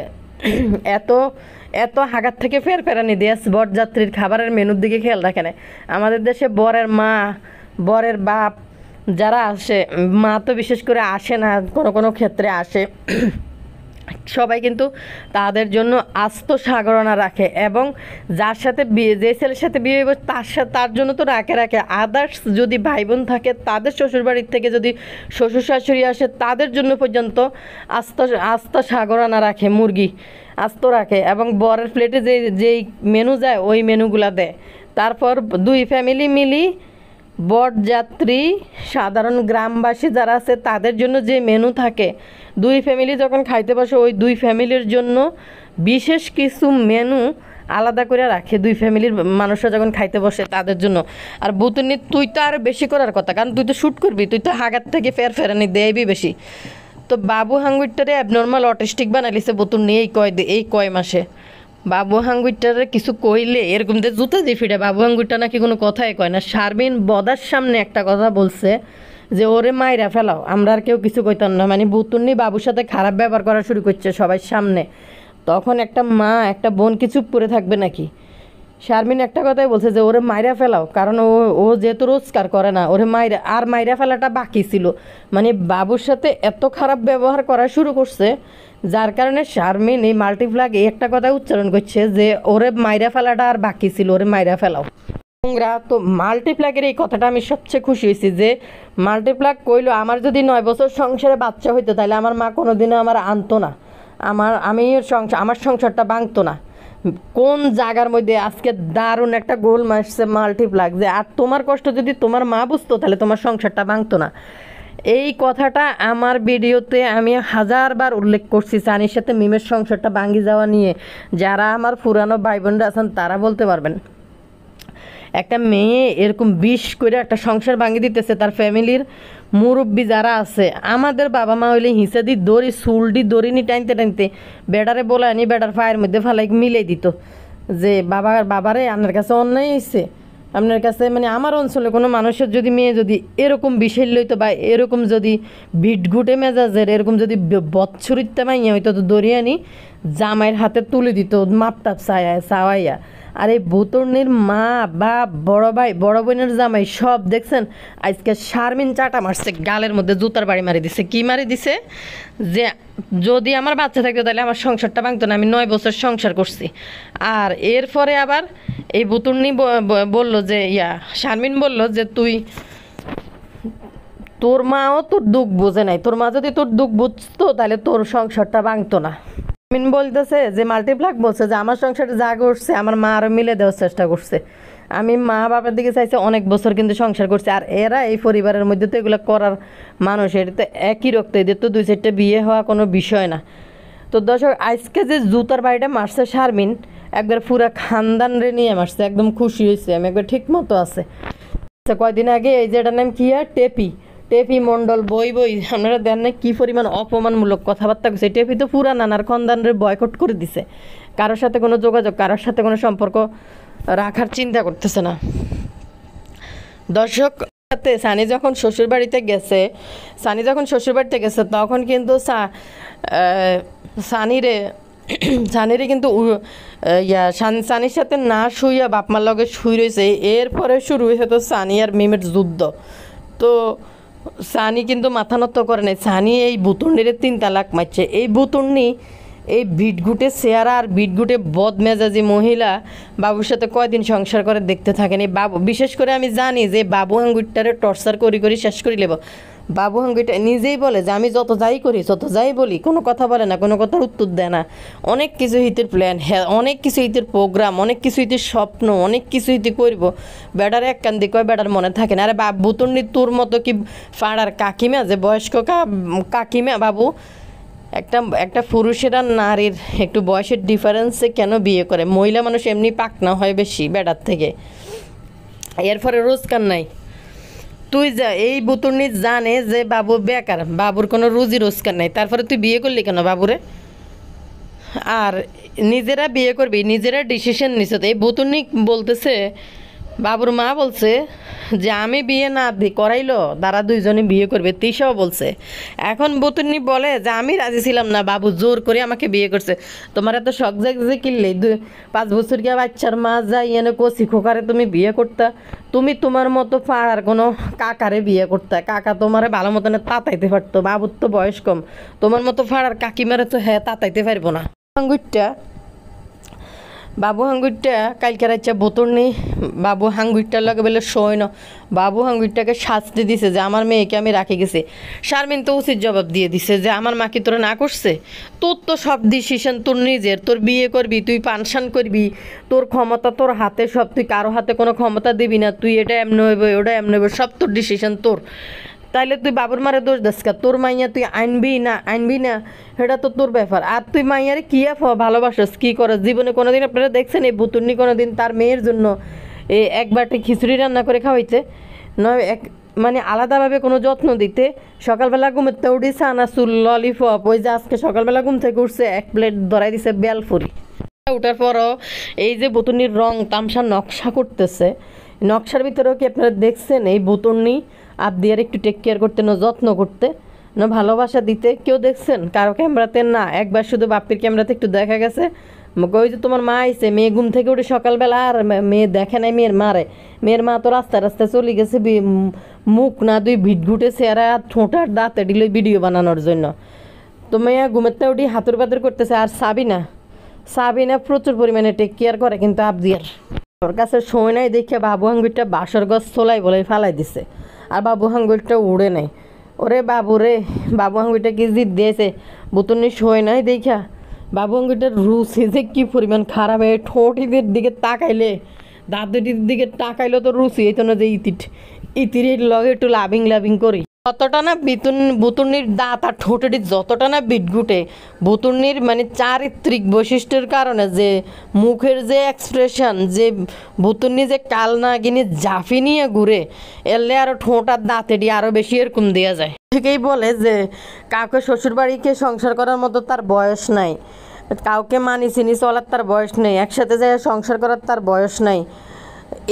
Speaker 1: এত এত হাগার থেকে ফের ফেরানি দেশ বরযাত্রীর খাবারের মেনুর দিকে খেয়াল রাখে না আমাদের দেশে বরের মা বরের বাপ যারা আসে মা তো বিশেষ করে আসে না কোনো কোনো ক্ষেত্রে আসে সবাই কিন্তু তাদের জন্য আস্ত সাগরণা রাখে এবং যার সাথে বিয়ে যে ছেলের সাথে বিয়ে হইব তার সাথে তার জন্য তো রাখে রাখে আদার্স যদি ভাই বোন থাকে তাদের শ্বশুরবাড়ির থেকে যদি শ্বশুর শাশুড়ি আসে তাদের জন্য পর্যন্ত আস্ত আস্ত সাগরণা রাখে মুরগি আস্ত রাখে এবং বরের প্লেটে যে যেই মেনু যায় ওই মেনুগুলা দেয় তারপর দুই ফ্যামিলি মিলি বরযাত্রী সাধারণ গ্রামবাসী যারা আছে তাদের জন্য যে মেনু থাকে দুই ফ্যামিলি যখন খাইতে বসে ওই দুই ফ্যামিলির জন্য বিশেষ কিছু মেনু আলাদা করে রাখে দুই ফ্যামিলির মানুষরা যখন খাইতে বসে তাদের জন্য আর বুতুনি তুই তো আর বেশি করার কথা কারণ তুই তো শ্যুট করবি তুই তো হাগার থেকে ফের ফেরানি দেয়বি বেশি তো বাবু হাঙ্গুরটারে অ্যাবনর্মাল অটিস্টিক বানালিছে বুতুন নিয়ে এই কয় এই কয় মাসে বাবু হাঙ্গুইটার কিছু কইলে এরকম যে জুতো দিয়ে ফিরে বাবু হাঙ্গুইটা নাকি কোনো কথাই কয় না শারমিন বদার সামনে একটা কথা বলছে যে ওরে মাইরা ফেলাও আমরা আর কেউ কিছু কইতাম না মানে বুতুন্নি বাবুর সাথে খারাপ ব্যবহার করা শুরু করছে সবার সামনে তখন একটা মা একটা বোন কিছু পরে থাকবে নাকি শারমিন একটা কথাই বলছে যে ওরে মাইরা ফেলাও কারণ ও ও যেহেতু রোজগার করে না ওরে মাইরা আর মাইরা ফেলাটা বাকি ছিল মানে বাবুর সাথে এত খারাপ ব্যবহার করা শুরু করছে যার কারণে শারমিন এই মাল্টিপ্লাগ এই একটা কথাই উচ্চারণ করছে যে ওরে মাইরা ফেলাটা আর বাকি ছিল ওরে মাইরা ফেলাও নোংরা তো মাল্টিপ্লাগের এই কথাটা আমি সবচেয়ে খুশি হয়েছি যে মাল্টিপ্লাগ কইলো আমার যদি নয় বছর সংসারে বাচ্চা হইতো তাহলে আমার মা কোনোদিনও আমার আনতো না আমার আমি সংসার আমার সংসারটা ভাঙতো না কোন জায়গার মধ্যে আজকে দারুণ একটা গোল মাসছে মাল্টিপ লাগছে আর তোমার কষ্ট যদি তোমার মা বুঝতো তাহলে তোমার সংসারটা ভাঙতো না এই কথাটা আমার ভিডিওতে আমি হাজারবার উল্লেখ করছি সানির সাথে মিমের সংসারটা ভাঙি যাওয়া নিয়ে যারা আমার পুরানো ভাই বোনরা আছেন তারা বলতে পারবেন একটা মেয়ে এরকম বিষ করে একটা সংসার ভাঙে দিতেছে তার ফ্যামিলির মুরব্বী যারা আছে আমাদের বাবা মা হইলে দি দড়ি সুলডি দড়ি নি টানতে টানতে বেটারে বলে আনি বেটার পায়ের মধ্যে ফালাই মিলে দিত যে বাবা বাবারে আপনার কাছে অন্যায় হয়েছে আপনার কাছে মানে আমার অঞ্চলে কোনো মানুষের যদি মেয়ে যদি এরকম বিষের লইতো বা এরকম যদি ভিটঘুটে মেজাজের এরকম যদি বৎসরিত্তা মাইয়া হইতো তো দরিয়ানি জামাইয়ের হাতে তুলে দিত মাপটাপ সায়া চাওয়াইয়া আরে বোতর্নির মা বাপ বড় ভাই বড় বোনের জামাই সব দেখছেন আজকে শারমিন চাটা মারছে গালের মধ্যে জুতার বাড়ি মারি দিছে কি মারি দিছে যে যদি আমার বাচ্চা থাকতো তাহলে আমার সংসারটা ভাঙতো না আমি নয় বছর সংসার করছি আর এরপরে আবার এই বুতুর্নি বলল যে ইয়া শারমিন বলল যে তুই তোর মাও তোর দুঃখ বোঝে নাই তোর মা যদি তোর দুঃখ বুঝতো তাহলে তোর সংসারটা ভাঙতো না মিন বলতেছে যে মাল্টিপ্লাক বলছে যে আমার সংসারে যা করছে আমার মা আরও মিলে দেওয়ার চেষ্টা করছে আমি মা বাবার দিকে চাইছে অনেক বছর কিন্তু সংসার করছে আর এরা এই পরিবারের মধ্যে তো এগুলো করার মানুষ এটা তো একই রক্ত এদের তো দুই চারটে বিয়ে হওয়া কোনো বিষয় না তো দর্শক আজকে যে জুতার বাড়িটা মারছে শারমিন একবার পুরা খানদান রে নিয়ে মারছে একদম খুশি হয়েছে আমি একবার ঠিক মতো আছে আচ্ছা, কয়দিন আগে এই যেটার নাম কি আর টেপি টেপি মণ্ডল বই বই আপনারা দেন না কী পরিমাণ অপমানমূলক কথাবার্তা করছে টেপি তো পুরা নানার খন্দানরে বয়কট করে দিছে কারোর সাথে কোনো যোগাযোগ কারোর সাথে কোনো সম্পর্ক রাখার চিন্তা করতেছে না দর্শক সাথে সানি যখন শ্বশুরবাড়িতে গেছে সানি যখন শ্বশুরবাড়িতে গেছে তখন কিন্তু সানিরে সানিরে কিন্তু ইয়া সানির সাথে না শুইয়া বাপমার লগে শুই রয়েছে এরপরে শুরু হয়েছে তো সানি আর মিমের যুদ্ধ তো সানি কিন্তু মাথা নত করে নাই সানি এই বুতুন্ডির তিন তালাক মারছে এই বুতুন্ডি এই বিটগুটে চেহারা আর বিটগুটে বদমেজাজি মহিলা বাবুর সাথে কয়দিন সংসার করে দেখতে থাকেন এই বাবু বিশেষ করে আমি জানি যে বাবু আঙ্গুরটারে টর্চার করি করি শেষ করে লেব বাবু হাঙ্গুইটা নিজেই বলে যে আমি যত যাই করি যত যাই বলি কোনো কথা বলে না কোনো কথার উত্তর দেয় না অনেক কিছু হিতের প্ল্যান হ্যাঁ অনেক কিছু হিতের প্রোগ্রাম অনেক কিছু হিতের স্বপ্ন অনেক কিছু হিতে করবো বেটার এক কান্দি কয় বেটার মনে থাকে না আরে বাবু তোর তোর মতো কি পাড়ার কাকিমা যে বয়স্ক কাকিমা বাবু একটা একটা পুরুষের আর নারীর একটু বয়সের ডিফারেন্সে কেন বিয়ে করে মহিলা মানুষ এমনি পাকনা হয় বেশি বেটার থেকে এরপরে রোজগার নাই তুই যা এই বুতুর্নি জানে যে বাবু বেকার বাবুর কোনো রুজি রোজগার নাই তারপরে তুই বিয়ে করলি কেন বাবুরে আর নিজেরা বিয়ে করবি নিজেরা ডিসিশন নিছ এই বুতুর্নি বলতেছে বাবুর মা বলছে যে আমি বিয়ে না করাইলো দাঁড়া দুইজনে বিয়ে করবে তিশাও বলছে এখন বতুনি বলে যে আমি রাজি ছিলাম না বাবু জোর করে আমাকে বিয়ে করছে তোমার এত শখ যে কিনলে দুই পাঁচ বছর গিয়ে বাচ্চার মা যাই এনে কষি খোকারে তুমি বিয়ে করতা তুমি তোমার মতো পাড়ার কোনো কাকারে বিয়ে করতা কাকা তোমারে ভালো মতনে তাতাইতে পারতো বাবুর তো বয়স কম তোমার মতো পাড়ার কাকিমারে তো হ্যাঁ তাতাইতে পারবো না গুইটা বাবু হাঙ্গুরটা কালকে রাচ্চা বোতল নেই বাবু হাঙ্গুরটার লগে বলে না বাবু হাঙ্গুরটাকে শাস্তি দিছে যে আমার মেয়েকে আমি রাখে গেছি শারমিন তো উচিত জবাব দিয়ে দিছে যে আমার মাকে তোর তোরা না করছে তোর তো সব ডিসিশন তোর নিজের তোর বিয়ে করবি তুই পানশান করবি তোর ক্ষমতা তোর হাতে সব তুই কারো হাতে কোনো ক্ষমতা দিবি না তুই এটা এমন হইব ওটা এমন হইব সব তোর ডিসিশন তোর তাইলে তুই বাবুর মারে দোষ দিস তোর মাইয়া তুই আনবি না আনবি না সেটা তো তোর ব্যাপার আর তুই মাইয়ারে কী ভালোবাসস কি করস জীবনে কোনোদিন আপনারা দেখছেন এই বুতুর্নি কোনোদিন তার মেয়ের জন্য এই একবারটি খিচুড়ি রান্না করে খাওয়াইতে নয় এক মানে আলাদাভাবে কোনো যত্ন দিতে সকালবেলা ঘুমতে উঠি সানাসুল ললিপপ ওই যে আজকে সকালবেলা ঘুম থেকে উঠছে এক প্লেট ধরাই দিছে বেলফুরি উঠার পরও এই যে বুতুনির রং তামসা নকশা করতেছে নকশার ভিতরেও কি আপনারা দেখছেন এই বুতুনি আবদিয়ার একটু টেক কেয়ার করতে না যত্ন করতে না ভালোবাসা দিতে কেউ দেখছেন কারো ক্যামেরাতে না একবার শুধু বাপির ক্যামেরাতে একটু দেখা গেছে ওই যে তোমার মা আইসে মেয়ে ঘুম থেকে উঠে সকালবেলা আর মেয়ে দেখে নাই মেয়ের মারে মেয়ের মা তো রাস্তায় রাস্তায় চলে গেছে মুখ না দুই ভিট ঘুটে চেহারা ঠোঁটার দাঁতে দিলে ভিডিও বানানোর জন্য তো মেয়ে ঘুমেতে উঠি হাতুর পাতুর করতেছে আর সাবি না প্রচুর পরিমাণে টেক কেয়ার করে কিন্তু আবদিয়ার ওর কাছে সময় নাই দেখে বাবু আঙ্গুরটা বাসর গছ চলাই বলে ফালাই দিছে আর বাবু হাঙ্গুলটা উড়ে নাই ওরে বাবু রে বাবু হাঙ্গুলটা কি জিদ দিয়েছে বুতনি শোয় নাই দেখা বাবু হাঙ্গুলটার রুচি যে কী পরিমাণ খারাপ হয়ে ঠোঁটিদের দিকে তাকাইলে দাঁত দুটির দিকে তাকাইলে তো রুচি এই তো না যে ইতিট ইতির লগে একটু লাভিং লাভিং করি যতটা না বিতুন বুতুর্নির দাঁত আর ঠোঁটটি যতটা না বিটঘুটে বুতুর্নির মানে চারিত্রিক বৈশিষ্ট্যের কারণে যে মুখের যে এক্সপ্রেশন যে বুতুর্নি যে কাল নাগিনী জাফি নিয়ে ঘুরে এলে আরও ঠোঁট আর দাঁতেটি আরও বেশি এরকম দেওয়া যায় থেকেই বলে যে কাউকে শ্বশুরবাড়িকে সংসার করার মতো তার বয়স নাই কাউকে মানি চিনি চলার তার বয়স নেই একসাথে যায় সংসার করার তার বয়স নাই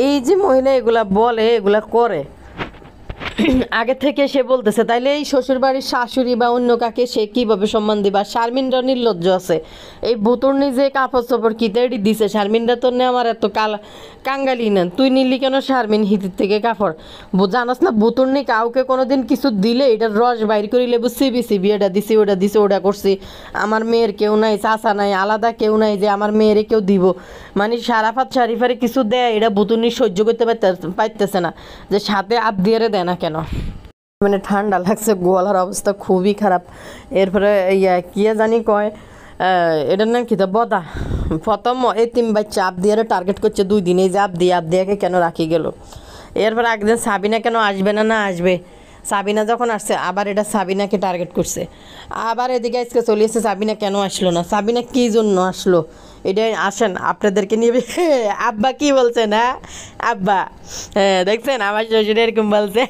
Speaker 1: এই যে মহিলা এগুলা বলে এগুলা করে আগে থেকে সে বলতেছে তাইলে এই শ্বশুরবাড়ির শাশুড়ি বা অন্য কাকে সে কীভাবে সম্মান দিবা শারমিনরা নির্লজ্জ আছে এই বুতুর্নি যে কাপড় চোপড় কিতে এটি দিছে শারমিনরা তো নেই আমার এত কাল কাঙ্গালি না তুই নিলি কেন শারমিন হিতির থেকে কাপড় জানাস না বুতুর্নি কাউকে কোনো দিন কিছু দিলে এটার রস বাইর করি লেবু সিবি সিবি এটা দিছি ওটা দিছি ওটা করছি আমার মেয়ের কেউ নাই চাচা নাই আলাদা কেউ নাই যে আমার মেয়েরে কেউ দিব মানে সারাফাত শারিফারে কিছু দেয় এটা বুতুর্নি সহ্য করতে পারতেছে না যে সাথে আপ দিয়ে দেয় না কেন যেন মানে ঠান্ডা লাগছে গোয়ালার অবস্থা খুবই খারাপ এরপরে ইয়া কিয়া জানি কয় এটার নাম কি বদা প্রথম এই তিন বাই চাপ দিয়ে টার্গেট করছে দুই দিনে যে আপ দিয়ে আপ দিয়ে কেন রাখি গেল এরপর একদিন সাবিনা কেন আসবে না না আসবে সাবিনা যখন আসছে আবার এটা সাবিনাকে টার্গেট করছে আবার এদিকে আজকে চলিয়েছে সাবিনা কেন আসলো না সাবিনা কী জন্য আসলো এটা আসেন আপনাদেরকে নিয়ে আব্বা কি বলছে না আব্বা দেখছেন আমার শ্বশুর এরকম বলছে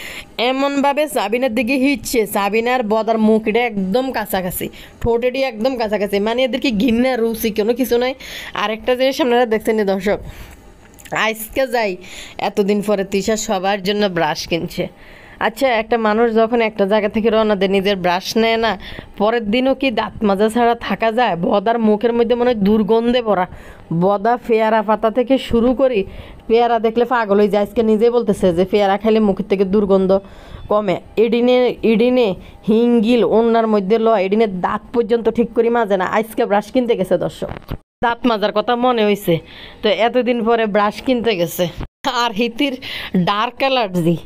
Speaker 1: এমনভাবে সাবিনার দিকে হিচ্ছে সাবিনার বদার মুখটা একদম কাছাকাছি ঠোঁটেটি একদম কাছাকাছি মানে এদেরকে ঘিন্না রুচি কোনো কিছু নয় আরেকটা জিনিস আপনারা দেখছেন দর্শক আজকে যাই এতদিন পরে তৃষা সবার জন্য ব্রাশ কিনছে আচ্ছা একটা মানুষ যখন একটা জায়গা থেকে রওনা দেয় নিজের ব্রাশ নেয় না পরের দিনও কি দাঁত মাজা ছাড়া থাকা যায় বদার মুখের মধ্যে মনে হয় দুর্গন্ধে ভরা বদা পেয়ারা পাতা থেকে শুরু করি পেয়ারা দেখলে পাগল হয়ে যায় আজকে নিজে বলতেছে যে পেয়ারা খাইলে মুখের থেকে দুর্গন্ধ কমে এডিনে এডিনে হিঙ্গিল অন্যার মধ্যে লয় এডিনে দাঁত পর্যন্ত ঠিক করি মাজে না আজকে ব্রাশ কিনতে গেছে দর্শক দাঁত মাজার কথা মনে হয়েছে তো এতদিন পরে ব্রাশ কিনতে গেছে আর হিতির ডার্ক অ্যালার্জি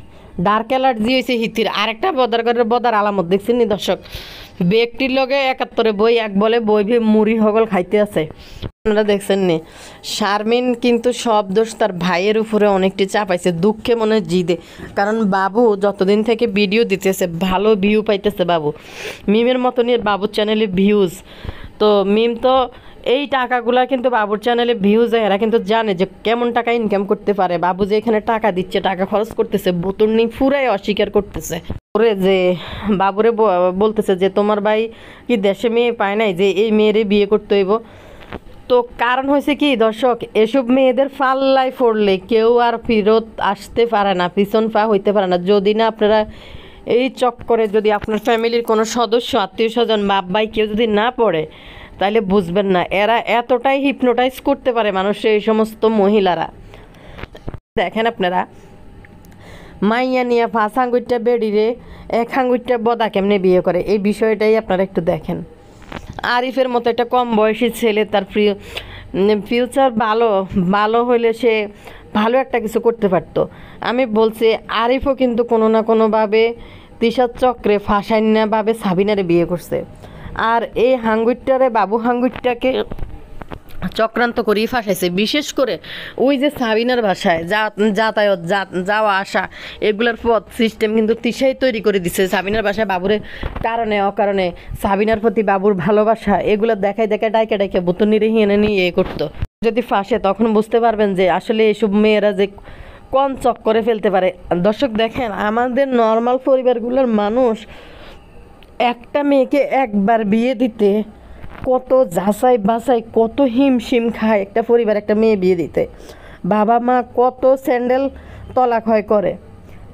Speaker 1: ডার্ক অ্যালার্জি হয়েছে হিতির আরেকটা করে বদার আলামত দেখছি নি দর্শক ব্যক্তির লগে একাত্তরে বই এক বলে বই ভে মুড়ি হগল খাইতে আছে আপনারা দেখছেন নি শারমিন কিন্তু সব দোষ তার ভাইয়ের উপরে অনেকটি চাপাইছে দুঃখে মনে জিদে কারণ বাবু যতদিন থেকে ভিডিও দিতেছে ভালো ভিউ পাইতেছে বাবু মিমের মতনই বাবুর চ্যানেলে ভিউজ তো মিম তো এই টাকাগুলা কিন্তু বাবুর চ্যানেলে ভিউজ এরা কিন্তু জানে যে কেমন টাকা ইনকাম করতে পারে বাবু যে এখানে টাকা দিচ্ছে টাকা খরচ করতেছে বোতল নিয়ে ফুরাই অস্বীকার করতেছে ওরে যে বাবুরে বলতেছে যে তোমার ভাই কি দেশে মেয়ে পায় নাই যে এই মেয়েরে বিয়ে করতে হইব তো কারণ হয়েছে কি দর্শক এসব মেয়েদের ফাল্লায় পড়লে কেউ আর ফিরত আসতে পারে না পিছন পা হইতে পারে না যদি না আপনারা এই চক্করে যদি আপনার ফ্যামিলির কোনো সদস্য আত্মীয় স্বজন বাপ ভাই কেউ যদি না পড়ে তাহলে বুঝবেন না এরা এতটাই হিপনোটাইজ করতে পারে মানুষের এই সমস্ত মহিলারা দেখেন আপনারা মাইয়া নিয়ে ফাঁস আঙ্গুরটা বেড়িরে এক আঙ্গুরটা বদা কেমনে বিয়ে করে এই বিষয়টাই আপনারা একটু দেখেন আরিফের মতো একটা কম বয়সী ছেলে তার ফিউচার ভালো ভালো হলে সে ভালো একটা কিছু করতে পারত আমি বলছি আরিফও কিন্তু কোনো না কোনোভাবে তিশার চক্রে ফাঁসাইনাভাবে সাবিনারে বিয়ে করছে আর এই হাঙ্গুরটারে বাবু হাঙ্গুরটাকে চক্রান্ত করেই ফাঁসাইছে বিশেষ করে ওই যে সাবিনার ভাষায় যা যাতায়াত যাওয়া আসা এগুলোর পথ সিস্টেম কিন্তু তিসাই তৈরি করে দিছে সাবিনার ভাষায় বাবুরে কারণে অকারণে সাবিনার প্রতি বাবুর ভালোবাসা এগুলো দেখায় দেখায় ডাইকে ডাইকে বোতল নিরে হিনে নিয়ে এ করতো যদি ফাঁসে তখন বুঝতে পারবেন যে আসলে এসব মেয়েরা যে কন চক করে ফেলতে পারে দর্শক দেখেন আমাদের নর্মাল পরিবারগুলোর মানুষ একটা মেয়েকে একবার বিয়ে দিতে কত ঝাঁসাই বাছাই কত হিমশিম খায় একটা পরিবার একটা মেয়ে বিয়ে দিতে বাবা মা কত স্যান্ডেল তলাক্ষয় করে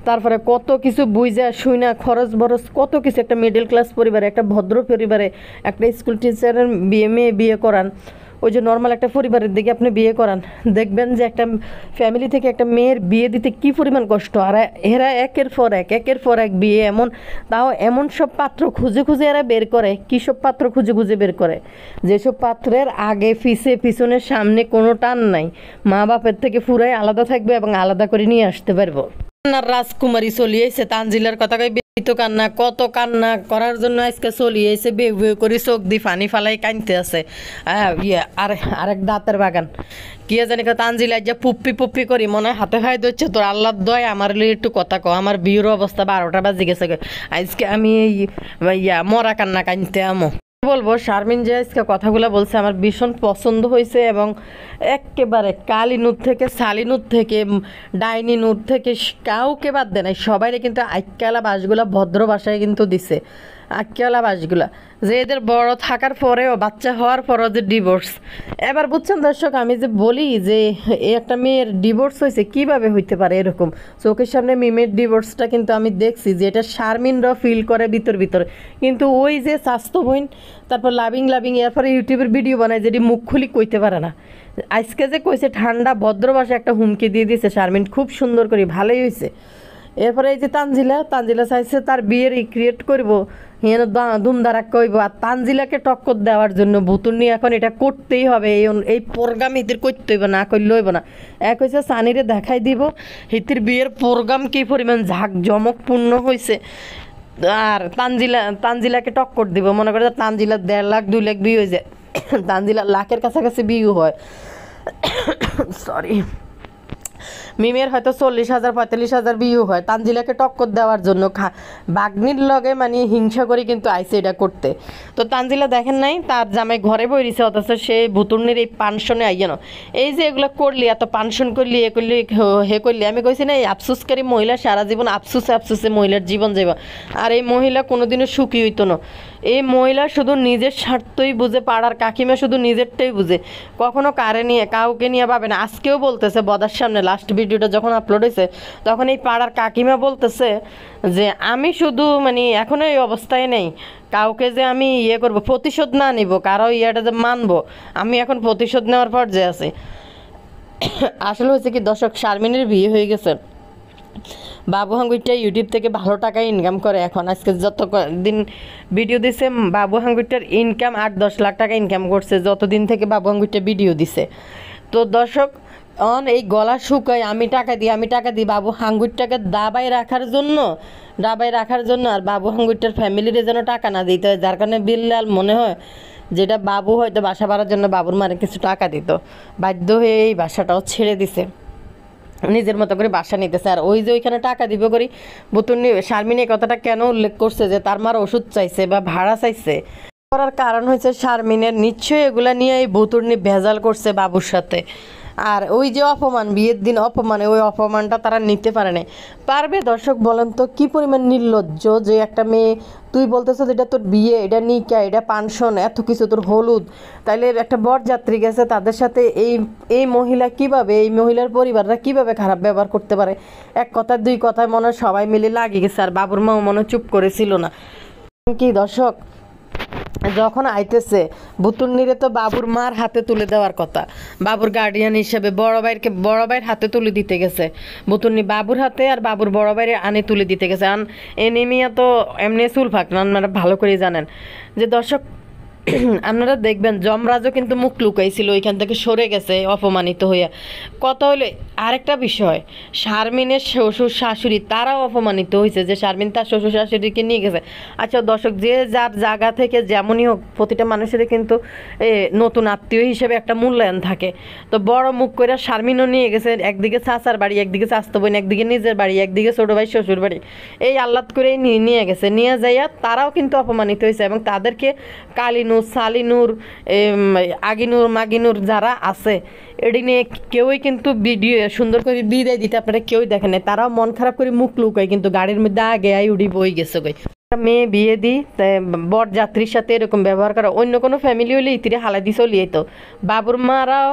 Speaker 1: তারপরে কত কিছু বুঝা শুইনা খরচ বরচ কত কিছু একটা মিডল ক্লাস পরিবারে একটা ভদ্র পরিবারে একটা স্কুল টিচারের বিয়ে মেয়ে বিয়ে করান ওই যে নর্মাল একটা পরিবারের দিকে আপনি বিয়ে করান দেখবেন যে একটা ফ্যামিলি থেকে একটা মেয়ের বিয়ে দিতে কি পরিমাণ কষ্ট আর এরা একের পর এক একের পর এক বিয়ে এমন তাও এমন সব পাত্র খুঁজে খুঁজে এরা বের করে কী সব পাত্র খুঁজে খুঁজে বের করে যেসব পাত্রের আগে পিছে পিছনের সামনে কোনো টান নাই মা বাপের থেকে পুরাই আলাদা থাকবে এবং আলাদা করে নিয়ে আসতে পারবো কান্নার চলি চলিয়েছে তানজিলার কথা কই বেহিত কান্না কত কান্না করার জন্য আজকে চলি চলিয়েছে বেউ বেউ করে চোখ দি ফানি ফালাই কানতে আছে ইয়ে আর আরেক দাঁতের বাগান কি জানি তানজিলা যে পুপ্পি পুপ্পি করি মনে হাতে খাই দিচ্ছে তোর আল্লাহ দয় আমার একটু কথা কো আমার বিয়ের অবস্থা বারোটা বাজি গেছে আজকে আমি ইয়া মরা কান্না কানতে আমো বলবো শারমিন যে আজকে কথাগুলো বলছে আমার ভীষণ পছন্দ হয়েছে এবং একেবারে কালিনুর থেকে সালিনুর থেকে ডাইনিনুর থেকে কাউকে বাদ দেয় নাই সবাই কিন্তু আইকালা বাসগুলো ভদ্র ভাষায় কিন্তু দিছে আক্কিওয়ালা বাসগুলো যে এদের বড় থাকার পরেও বাচ্চা হওয়ার পরেও যে ডিভোর্স এবার বুঝছেন দর্শক আমি যে বলি যে একটা মেয়ের ডিভোর্স হয়েছে কিভাবে হইতে পারে এরকম চোখের সামনে মিমের ডিভোর্সটা কিন্তু আমি দেখছি যে এটা শারমিনরা ফিল করে ভিতর ভিতর কিন্তু ওই যে স্বাস্থ্য বইন তারপর লাভিং লাভিং এরপরে ইউটিউবের ভিডিও বানায় যেটি মুখ খুলি কইতে পারে না আজকে যে কইছে ঠান্ডা ভদ্রবাসে একটা হুমকি দিয়ে দিয়েছে শারমিন খুব সুন্দর করে ভালোই হয়েছে এরপরে এই যে তানজিলা তানজিলা চাইছে তার বিয়ের ই ক্রিয়েট করব হিয়ানো ধুমধারাক কইব আর তানজিলাকে টক্কর দেওয়ার জন্য ভুতুর্নি এখন এটা করতেই হবে এই এই প্রোগ্রাম এদের করতে হইব না করলে হইব না এক হয়েছে সানিরে দেখাই দিব হিতির বিয়ের প্রোগ্রাম কী পরিমাণ ঝাঁক জমকপূর্ণ হয়েছে আর তানজিলা তানজিলাকে টক্কর দিব মনে করে তানজিলা দেড় লাখ দুই লাখ বিয়ে হয়ে যায় তানজিলা লাখের কাছাকাছি বিয়ে হয় সরি মিমের হয়তো চল্লিশ হাজার পঁয়তাল্লিশ হাজার বিয়ে হয় তানজিলাকে টক্কর দেওয়ার জন্য খা বাগ্নির লগে মানে হিংসা করে কিন্তু আইসে এটা করতে তো তানজিলা দেখেন নাই তার জামাই ঘরে বই দিছে অথচ সে ভুতুর্নির এই পানশনে আইয়েন এই যে এগুলো করলি এত পানশন করলি এ করলি হে করলি আমি কইছি না এই আফসুসকারী মহিলা সারা জীবন আফসুসে আফসুসে মহিলার জীবন যাইব আর এই মহিলা কোনোদিনও সুখী হইতো না এই মহিলা শুধু নিজের স্বার্থই বুঝে পাড়ার কাকিমা শুধু নিজেরটাই বুঝে কখনো কারে নিয়ে কাউকে নিয়ে পাবে না আজকেও বলতেছে বদার সামনে লাস্ট ভিডিওটা যখন আপলোড হয়েছে তখন এই পাড়ার কাকিমা বলতেছে যে আমি শুধু মানে এখনও এই অবস্থায় নেই কাউকে যে আমি ইয়ে করবো প্রতিশোধ না নিব কারো ইয়েটা যে মানবো আমি এখন প্রতিশোধ নেওয়ার পর যে আছি আসলে হয়েছে কি দর্শক শারমিনের বিয়ে হয়ে গেছে বাবু হাঙ্গুরটা ইউটিউব থেকে ভালো টাকা ইনকাম করে এখন আজকে যত দিন ভিডিও দিছে বাবু হাঙ্গুরটার ইনকাম আট দশ লাখ টাকা ইনকাম করছে যতদিন থেকে বাবু হাঙ্গুরটা ভিডিও দিছে তো দর্শক অন এই গলা শুকায় আমি টাকা দিই আমি টাকা দিই বাবু হাঙ্গুরটাকে দাবায় রাখার জন্য দাবায় রাখার জন্য আর বাবু হাঙ্গুরটার ফ্যামিলিরে যেন টাকা না দিতে হয় যার কারণে বিল্লাল মনে হয় যেটা বাবু হয়তো বাসা বাড়ার জন্য বাবুর মারে কিছু টাকা দিত বাধ্য হয়ে এই বাসাটাও ছেড়ে দিছে নিজের মতো করে বাসা নিতেছে আর ওই যে ওইখানে টাকা দিব করি বুতুন শারমিন এই কথাটা কেন উল্লেখ করছে যে তার মার ওষুধ চাইছে বা ভাড়া চাইছে করার কারণ হয়েছে শারমিনের নিশ্চয়ই এগুলা নিয়ে এই বুতুর্নি ভেজাল করছে বাবুর সাথে আর ওই যে অপমান বিয়ের দিন অপমানে ওই অপমানটা তারা নিতে পারে না পারবে দর্শক বলেন তো কি পরিমাণ নির্লজ্জ যে একটা মেয়ে তুই বলতেছ এটা তোর বিয়ে এটা নিকা এটা পানশন এত কিছু তোর হলুদ তাইলে একটা বরযাত্রী গেছে তাদের সাথে এই এই মহিলা কিভাবে এই মহিলার পরিবাররা কিভাবে খারাপ ব্যবহার করতে পারে এক কথা দুই কথায় মনে সবাই মিলে লাগিয়ে গেছে আর বাবুর মাও মনে চুপ করেছিল না কি দর্শক যখন আইতেছে নিরে তো বাবুর মার হাতে তুলে দেওয়ার কথা বাবুর গার্ডিয়ান হিসেবে বড় ভাইকে বড় ভাইয়ের হাতে তুলে দিতে গেছে বুতুন্নি বাবুর হাতে আর বাবুর বড় ভাইয়ের আনে তুলে দিতে গেছে আন এনিমিয়া তো এমনি সুলফাক ফাঁক না আপনারা ভালো করেই জানেন যে দর্শক আপনারা দেখবেন যমরাজও কিন্তু মুখ লুকাইছিল ওইখান থেকে সরে গেছে অপমানিত হইয়া কত হইল আরেকটা বিষয় শারমিনের শ্বশুর শাশুড়ি তারাও অপমানিত হয়েছে যে শারমিন তার শ্বশুর শাশুড়িকে নিয়ে গেছে আচ্ছা দর্শক যে যার জায়গা থেকে যেমনই হোক প্রতিটা মানুষেরই কিন্তু এ নতুন আত্মীয় হিসেবে একটা মূল্যায়ন থাকে তো বড় মুখ করে শারমিনও নিয়ে গেছে একদিকে চাচার বাড়ি একদিকে চাস্তব একদিকে নিজের বাড়ি একদিকে ছোটো ভাই শ্বশুর বাড়ি এই আহ্লাদ করেই নিয়ে গেছে নিয়ে যাইয়া তারাও কিন্তু অপমানিত হয়েছে এবং তাদেরকে কালী সালিনুর আগিনুর মাগিনুর যারা আছে এটি নিয়ে কেউই কিন্তু ভিডিও সুন্দর করে বিদায় দিতে আপনারা কেউই দেখেন তারাও মন খারাপ করে মুখ লুকায় কিন্তু গাড়ির মধ্যে আগে আই উড়ি বই গেছে মেয়ে বিয়ে দি বর যাত্রীর সাথে এরকম ব্যবহার করা অন্য কোনো ফ্যামিলি হলে ইতিরে হালা দিয়ে চলিয়ে তো বাবুর মারাও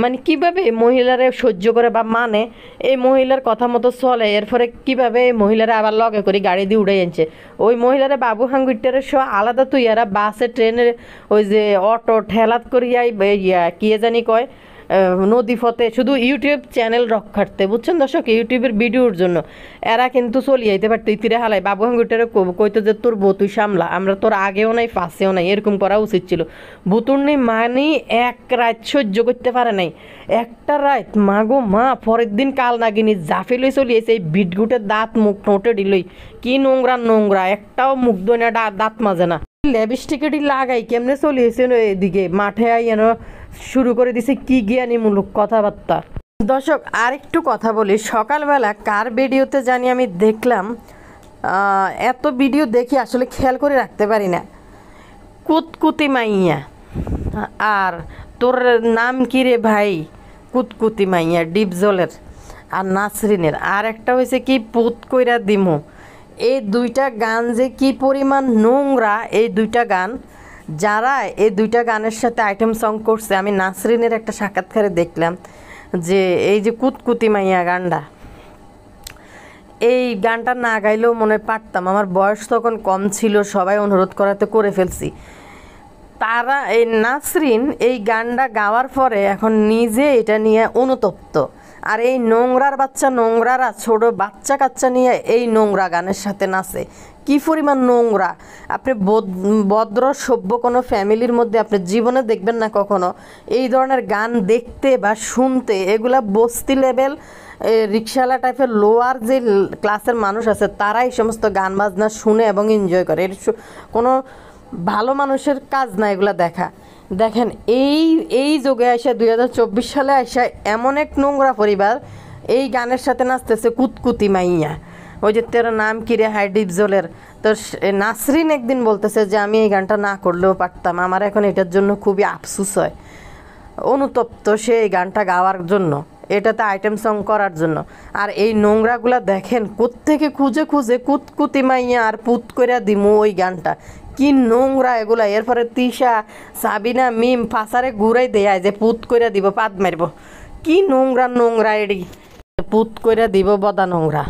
Speaker 1: মানে কিভাবে মহিলারে সহ্য করে বা মানে এই মহিলার কথা মতো চলে এর ফলে কিভাবে এই মহিলারা আবার লগে করে গাড়ি দিয়ে উড়ে আনছে ওই মহিলারা বাবু হাঙ্গুইটারে সব আলাদা তুই এরা বাসে ট্রেনের ওই যে অটো ঠেলাত করিয়াই কি জানি কয় নদী ফতে শুধু ইউটিউব চ্যানেল রক্ষার্থে বুঝছেন দর্শক ইউটিউবের ভিডিওর জন্য এরা কিন্তু চলি যাইতে পারতো ইতিরে হালাই বাবু হাঙ্গুটারে কইতো যে তোর বতুই সামলা আমরা তোর আগেও নাই ফাঁসেও নাই এরকম করা উচিত ছিল বুতুর্নি মানি এক রাত সহ্য করতে পারে নাই একটা রাত মাগো মা পরের দিন কাল নাগিনি জাফি লই চলি এই বিটগুটের দাঁত মুখ নোটে ডিলই কি নোংরা নোংরা একটাও মুখ দই দাঁত মাজে না লেবিস্টিকে লাগাই কেমনে চলিয়েছে এদিকে মাঠে আইয়েন শুরু করে দিছে কি জ্ঞানীমূলক কথাবার্তা দর্শক আরেকটু কথা বলি সকালবেলা কার ভিডিওতে জানি আমি দেখলাম এত ভিডিও দেখি আসলে খেয়াল করে রাখতে পারি না কুতকুতি মাইয়া আর তোর নাম কি রে ভাই কুতকুতি মাইয়া ডিপজলের আর নাসরিনের আর একটা হয়েছে কি পুত কইরা দিমু এই দুইটা গান যে কি পরিমাণ নোংরা এই দুইটা গান যারা এই দুইটা গানের সাথে আইটেম সং করছে আমি নাসরিনের একটা সাক্ষাৎকারে দেখলাম যে এই যে কুতকুতি মাইয়া গানটা এই গানটা না গাইলেও মনে পারতাম আমার বয়স তখন কম ছিল সবাই অনুরোধ করাতে করে ফেলছি তারা এই নাসরিন এই গানটা গাওয়ার পরে এখন নিজে এটা নিয়ে অনুতপ্ত আর এই নোংরার বাচ্চা নোংরারা ছোট বাচ্চা কাচ্চা নিয়ে এই নোংরা গানের সাথে নাচে কি পরিমাণ নোংরা আপনি ভদ্র সভ্য কোনো ফ্যামিলির মধ্যে আপনি জীবনে দেখবেন না কখনো এই ধরনের গান দেখতে বা শুনতে এগুলা বস্তি লেভেল রিক্সাওয়ালা টাইপের লোয়ার যে ক্লাসের মানুষ আছে তারা এই সমস্ত গান বাজনা শুনে এবং এনজয় করে এর কোনো ভালো মানুষের কাজ না এগুলা দেখা দেখেন এই এই যোগে আসা দুই সালে আসা এমন এক নোংরা পরিবার এই গানের সাথে নাচতেছে কুতকুতি মাইয়া ওই যে তোর নাম কিরে ডিপ জোলের তো নাসরিন একদিন বলতেছে যে আমি এই গানটা না করলেও পারতাম আমার এখন এটার জন্য খুবই আফসুস হয় অনুতপ্ত সে এই গানটা গাওয়ার জন্য এটাতে আইটেম সং করার জন্য আর এই নোংরাগুলা দেখেন কোত্থেকে খুঁজে খুঁজে কুতকুতি মাইয়া আর পুত করে দিমু ওই গানটা কি নোংরা এগুলা এরপরে তিশা সাবিনা মিম ফাঁসারে ঘুরাই দেয় যে পুত করে দিব পাত মারব কি নোংরা নোংরা এডি পুত করে দিব বদা নোংরা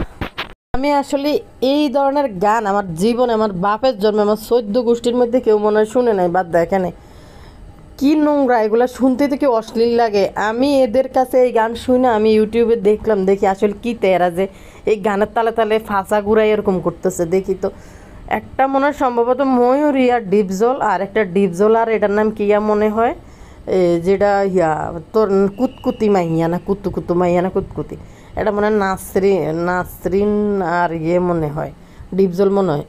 Speaker 1: আমি আসলে এই ধরনের গান আমার জীবনে আমার বাপের জন্মে আমার সদ্য গোষ্ঠীর মধ্যে কেউ মনে হয় শুনে নাই বা দেখে নেই কি নোংরা এগুলো শুনতে তো কেউ অশ্লীল লাগে আমি এদের কাছে এই গান শুনে আমি ইউটিউবে দেখলাম দেখি আসলে কী তেরা যে এই গানের তালে তালে ফাঁসা ঘুরাই এরকম করতেছে দেখি তো একটা মনে হয় সম্ভবত ময়ূরী আর ডিপজল আর একটা ডিপজল আর এটার নাম কিয়া মনে হয় যেটা ইয়া তোর কুতকুতি মাইয়া না কুতু কুতু মাইয়া না কুতকুতি এটা মনে হয় নাসরি নাসরিন আর ইয়ে মনে হয় ডিপজল মনে হয়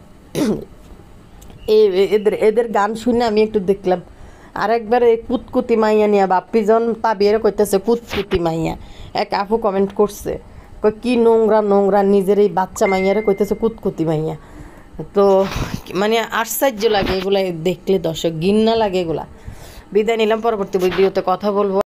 Speaker 1: এদের এদের গান শুনে আমি একটু দেখলাম আর একবার এই কুতকুতি মাইয়া নিয়ে বাপ্পিজন তাবিয়ারে কইতেছে কুতকুতি মাইয়া এক আপু কমেন্ট করছে কি নোংরা নোংরা নিজের এই বাচ্চা মাইয়ারে কইতেছে কুতকুতি মাইয়া তো মানে আশ্চর্য লাগে এগুলা দেখলে দর্শক গিন্না লাগে এগুলা বিদায় নিলাম পরবর্তী ভিডিওতে কথা বলবো